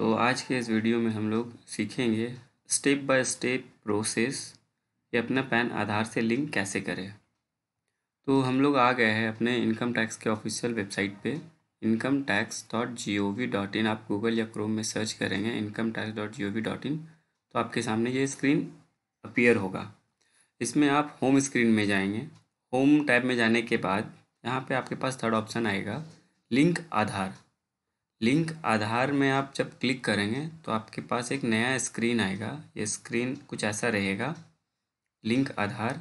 तो आज के इस वीडियो में हम लोग सीखेंगे स्टेप बाय स्टेप प्रोसेस कि अपना पैन आधार से लिंक कैसे करें तो हम लोग आ गए हैं अपने इनकम टैक्स के ऑफिशियल वेबसाइट पे income tax dot G O V dot in आप गूगल या क्रोम में सर्च करेंगे income tax dot G O V dot in तो आपके सामने ये स्क्रीन अपीयर होगा इसमें आप होम स्क्रीन में जाएंगे होम टैब में जाने के बाद यहाँ पे आपके पास थर्ड ऑप्शन आएगा लिंक आधार लिंक आधार में आप जब क्लिक करेंगे तो आपके पास एक नया स्क्रीन आएगा ये स्क्रीन कुछ ऐसा रहेगा लिंक आधार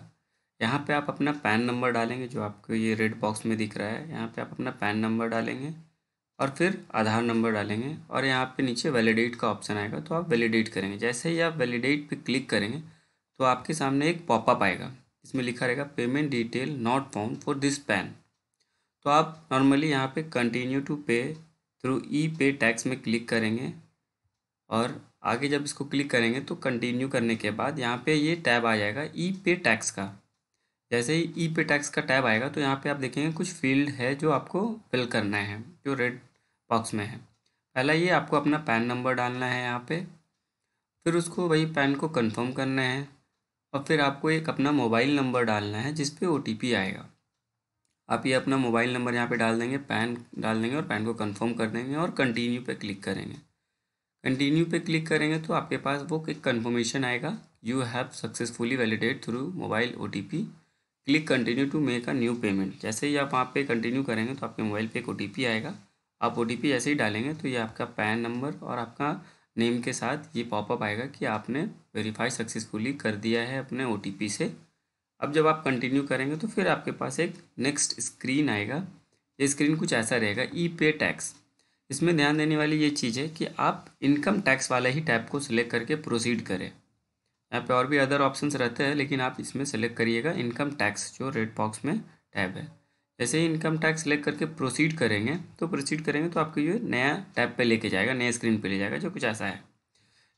यहाँ पे आप अपना पैन नंबर डालेंगे जो आपको ये रेड बॉक्स में दिख रहा है यहाँ पे आप अपना पैन नंबर डालेंगे और फिर आधार नंबर डालेंगे और यहाँ पे नीचे वैलिडेट का ऑप्शन आएगा तो आप वैलिडेट करेंगे जैसे ही आप वैलिडेट पे क्लिक करेंगे तो आपके सामने एक पॉपअप आएगा इसमें लिखा रहेगा payment detail not found for this PAN तो आप नॉर्मली यहाँ पे continue to pay through E pay tax में क्लिक करेंगे और आगे जब इसको क्लिक करेंगे तो कंटिन्यू करने के बाद यहाँ पे ये टैब आ जाएगा ई पे टैक्स का जैसे ही ई पे टैक्स का टैब आएगा तो यहाँ पे आप देखेंगे कुछ फील्ड है जो आपको फिल करना है जो रेड बॉक्स में है पहला ये आपको अपना पैन नंबर डालना है यहाँ पे फिर उसको वही पैन को कंफर्म करना है और फिर आपको एक अपना मोबाइल नंबर डालना है जिस पे ओ आएगा आप ये अपना मोबाइल नंबर यहाँ पे डाल देंगे पैन डाल देंगे और पैन को कंफर्म कर देंगे और कंटिन्यू पे क्लिक करेंगे कंटिन्यू पे क्लिक करेंगे तो आपके पास वो एक कन्फर्मेशन आएगा you have successfully validate through mobile O click continue to make a new payment जैसे ही आप वहाँ पे कंटिन्यू करेंगे तो आपके मोबाइल पे एक ओ आएगा आप ओ जैसे ही डालेंगे तो ये आपका पैन नंबर और आपका नेम के साथ ये पॉपअप आएगा कि आपने वेरीफाई सक्सेसफुली कर दिया है अपने ओ से अब जब आप कंटिन्यू करेंगे तो फिर आपके पास एक नेक्स्ट स्क्रीन आएगा ये स्क्रीन कुछ ऐसा रहेगा ई पे टैक्स इसमें ध्यान देने वाली ये चीज़ है कि आप इनकम टैक्स वाले ही टैप को सिलेक्ट करके प्रोसीड करें यहाँ पे और भी अदर ऑप्शंस रहते हैं लेकिन आप इसमें सेलेक्ट करिएगा इनकम टैक्स जो रेड बॉक्स में टैब है जैसे ही इनकम टैक्स सेलेक्ट करके प्रोसीड करेंगे तो प्रोसीड करेंगे तो आपको ये नया टैब पे लेके जाएगा नया स्क्रीन पे ले जाएगा जो कुछ ऐसा है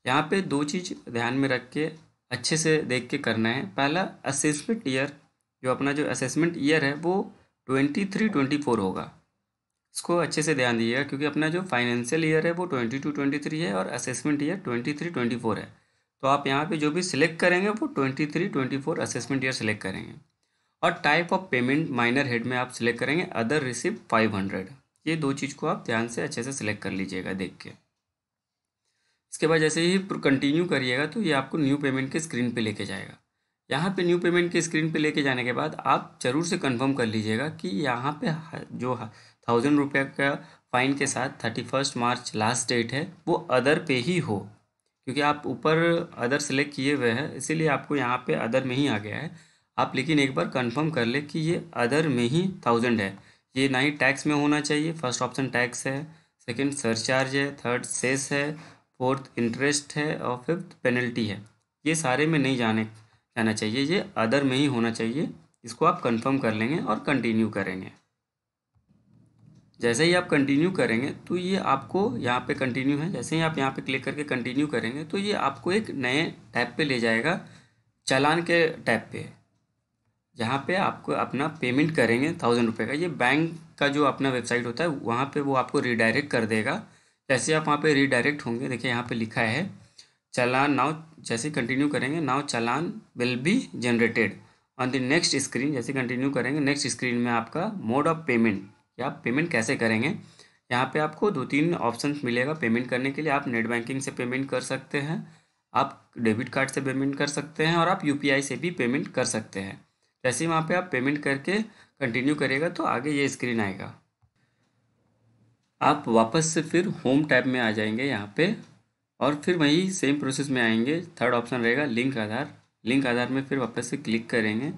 यहाँ पे दो चीज़ ध्यान में रख के अच्छे से देख के करना है पहला असेसमेंट ईयर जो अपना जो असेसमेंट ईयर है वो ट्वेंटी थ्री ट्वेंटी फोर होगा इसको अच्छे से ध्यान दीजिएगा क्योंकि अपना जो फाइनेंशियल ईयर है वो ट्वेंटी टू ट्वेंटी थ्री है और assessment year twenty three twenty four है तो आप यहाँ पे जो भी सिलेक्ट करेंगे वो twenty three twenty four assessment year select करेंगे और type of payment minor head में आप सिलेक्ट करेंगे अदर रिसिप्ट फाइव हंड्रेड ये दो चीज़ को आप ध्यान से अच्छे से सिलेक्ट कर लीजिएगा देख के इसके बाद जैसे ही कंटिन्यू करिएगा तो ये आपको न्यू पेमेंट के स्क्रीन पे लेके जाएगा यहाँ पे न्यू पेमेंट के स्क्रीन पे लेके जाने के बाद आप ज़रूर से कंफर्म कर लीजिएगा कि यहाँ पे जो थाउजेंड रुपये का फ़ाइन के साथ thirty first March last date है वो अदर पे ही हो क्योंकि आप ऊपर अदर सेलेक्ट किए हुए हैं इसीलिए आपको यहाँ पे अदर में ही आ गया है आप लेकिन एक बार कंफर्म कर ले कि ये अदर में ही थाउजेंड है ये ना ही टैक्स में होना चाहिए फर्स्ट ऑप्शन टैक्स है सेकेंड सरचार्ज है थर्ड सेस है फोर्थ इंटरेस्ट है और फिफ्थ पेनल्टी है ये सारे में नहीं जाने जाना चाहिए ये अदर में ही होना चाहिए इसको आप कंफर्म कर लेंगे और कंटिन्यू करेंगे जैसे ही आप कंटिन्यू करेंगे तो ये आपको यहाँ पे कंटिन्यू है जैसे ही आप यहाँ पे क्लिक करके कंटिन्यू करेंगे तो ये आपको एक नए टैप पे ले जाएगा चालान के टैप पे जहाँ पे आपको अपना पेमेंट करेंगे थाउजेंड रुपये का ये बैंक का जो अपना वेबसाइट होता है वहाँ पे वो आपको रिडायरेक्ट कर देगा जैसे आप वहाँ पे रीडायरेक्ट होंगे देखिए यहाँ पे लिखा है चलान नाउ जैसे कंटिन्यू करेंगे now challan will be generated on the next screen जैसे कंटिन्यू करेंगे नेक्स्ट स्क्रीन में आपका मोड ऑफ पेमेंट या आप पेमेंट कैसे करेंगे यहाँ पे आपको दो तीन ऑप्शन मिलेगा पेमेंट करने के लिए आप नेट बैंकिंग से पेमेंट कर सकते हैं आप डेबिट कार्ड से पेमेंट कर सकते हैं और आप यू से भी पेमेंट कर सकते हैं जैसे वहाँ पे आप पेमेंट करके कंटिन्यू करेगा तो आगे ये स्क्रीन आएगा आप वापस से फिर होम टैब में आ जाएंगे यहाँ पे और फिर वही सेम प्रोसेस में आएंगे थर्ड ऑप्शन रहेगा लिंक आधार लिंक आधार में फिर वापस से क्लिक करेंगे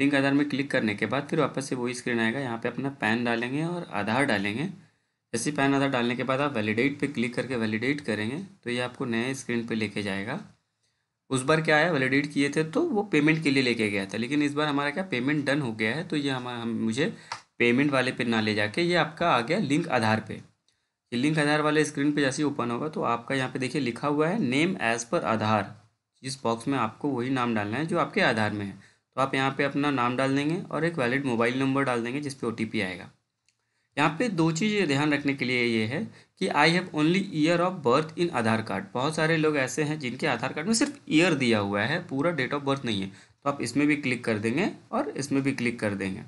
लिंक आधार में क्लिक करने के बाद फिर वापस से वही स्क्रीन आएगा यहाँ पे अपना पैन डालेंगे और आधार डालेंगे जैसे पैन आधार डालने के बाद आप वैलिडेट पर क्लिक करके वैलिडेट करेंगे तो ये आपको नए स्क्रीन पर लेके जाएगा उस बार क्या आया वैलिडेट किए थे तो वो पेमेंट के लिए लेके गया था लेकिन इस बार हमारा क्या पेमेंट डन हो गया है तो ये हम मुझे पेमेंट वाले पे ना ले जाके ये आपका आ गया लिंक आधार पे ये लिंक आधार वाले स्क्रीन पे जैसे ओपन होगा तो आपका यहाँ पे देखिए लिखा हुआ है नेम एज़ पर आधार जिस बॉक्स में आपको वही नाम डालना है जो आपके आधार में है तो आप यहाँ पे अपना नाम डाल देंगे और एक वैलिड मोबाइल नंबर डाल देंगे जिसपे पे ओ आएगा यहाँ पे दो चीज़ ध्यान रखने के लिए ये है कि I have only year of birth in Aadhaar card बहुत सारे लोग ऐसे हैं जिनके आधार कार्ड में सिर्फ ईयर दिया हुआ है पूरा डेट ऑफ बर्थ नहीं है तो आप इसमें भी क्लिक कर देंगे और इसमें भी क्लिक कर देंगे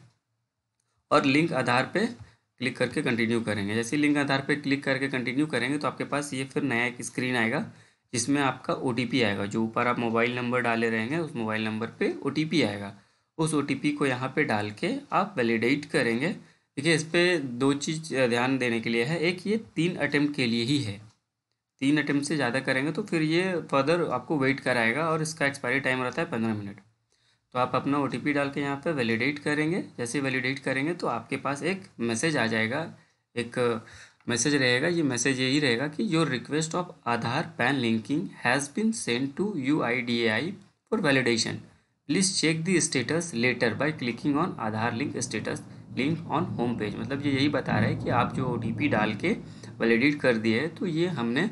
और लिंक आधार पे क्लिक करके कंटिन्यू करेंगे जैसे लिंक आधार पे क्लिक करके कंटिन्यू करेंगे तो आपके पास ये फिर नया एक स्क्रीन आएगा जिसमें आपका ओ आएगा जो ऊपर आप मोबाइल नंबर डाले रहेंगे उस मोबाइल नंबर पर ओ आएगा उस ओ को यहाँ पर डाल के आप वैलिडेट करेंगे देखिए इस पर दो चीज़ ध्यान देने के लिए है एक ये तीन अटैम्प्ट के लिए ही है तीन अटैम्प्ट से ज़्यादा करेंगे तो फिर ये फर्दर आपको वेट कराएगा और इसका एक्सपायरी टाइम रहता है पंद्रह मिनट तो आप अपना ओ डाल के यहाँ पर वैलिडेट करेंगे जैसे वैलिडेट करेंगे तो आपके पास एक मैसेज आ जाएगा एक मैसेज रहेगा ये मैसेज यही रहेगा कि your request of Aadhaar PAN linking has been send to U I D I for validation please check the status later by clicking on Aadhaar link status link on home page मतलब ये यही बता रहा है कि आप जो ओ डाल के वैलिडेट कर दिए है तो ये हमने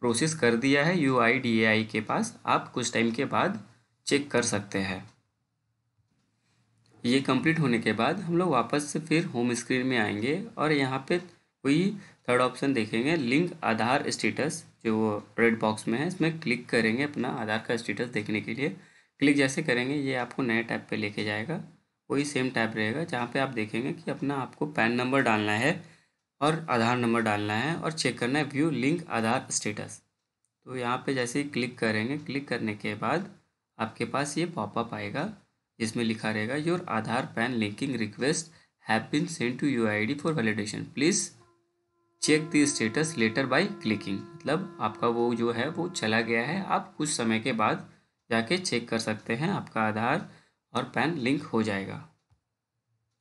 प्रोसेस कर दिया है यू आई डी आई के पास आप कुछ टाइम के बाद चेक कर सकते हैं ये कंप्लीट होने के बाद हम लोग वापस से फिर होम स्क्रीन में आएंगे और यहाँ पे वही थर्ड ऑप्शन देखेंगे लिंक आधार स्टेटस जो रेड बॉक्स में है इसमें क्लिक करेंगे अपना आधार का स्टेटस देखने के लिए क्लिक जैसे करेंगे ये आपको नए टैब पे लेके जाएगा वही सेम टैब रहेगा जहाँ पे आप देखेंगे कि अपना आपको पैन नंबर डालना है और आधार नंबर डालना है और चेक करना है व्यू लिंक आधार स्टेटस तो यहाँ पे जैसे ही क्लिक करेंगे क्लिक करने के बाद आपके पास ये पॉपअप आएगा जिसमें लिखा रहेगा your Aadhaar PAN linking request have been send to U I D for validation please check the status later by clicking मतलब आपका वो जो है वो चला गया है आप कुछ समय के बाद जाके चेक कर सकते हैं आपका आधार और पैन लिंक हो जाएगा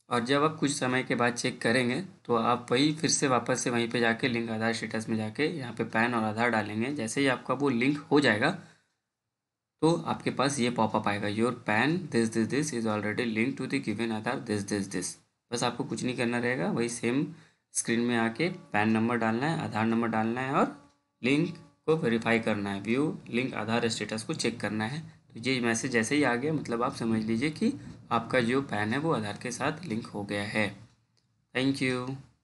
और जब आप कुछ समय के बाद चेक करेंगे तो आप वही फिर से वापस से वहीं पे जाके लिंक आधार स्टेटस में जाके यहाँ पे पैन और आधार डालेंगे जैसे ही आपका वो लिंक हो जाएगा तो आपके पास ये पॉपअप आएगा your PAN this this this is already link to the given Aadhaar this this this बस आपको कुछ नहीं करना रहेगा वही सेम स्क्रीन में आके पैन नंबर डालना है आधार नंबर डालना है और लिंक को वेरीफाई करना है व्यू लिंक आधार स्टेटस को चेक करना है तो ये मैसेज जैसे ही आ गया मतलब आप समझ लीजिए कि आपका जो पैन है वो आधार के साथ लिंक हो गया है थैंक यू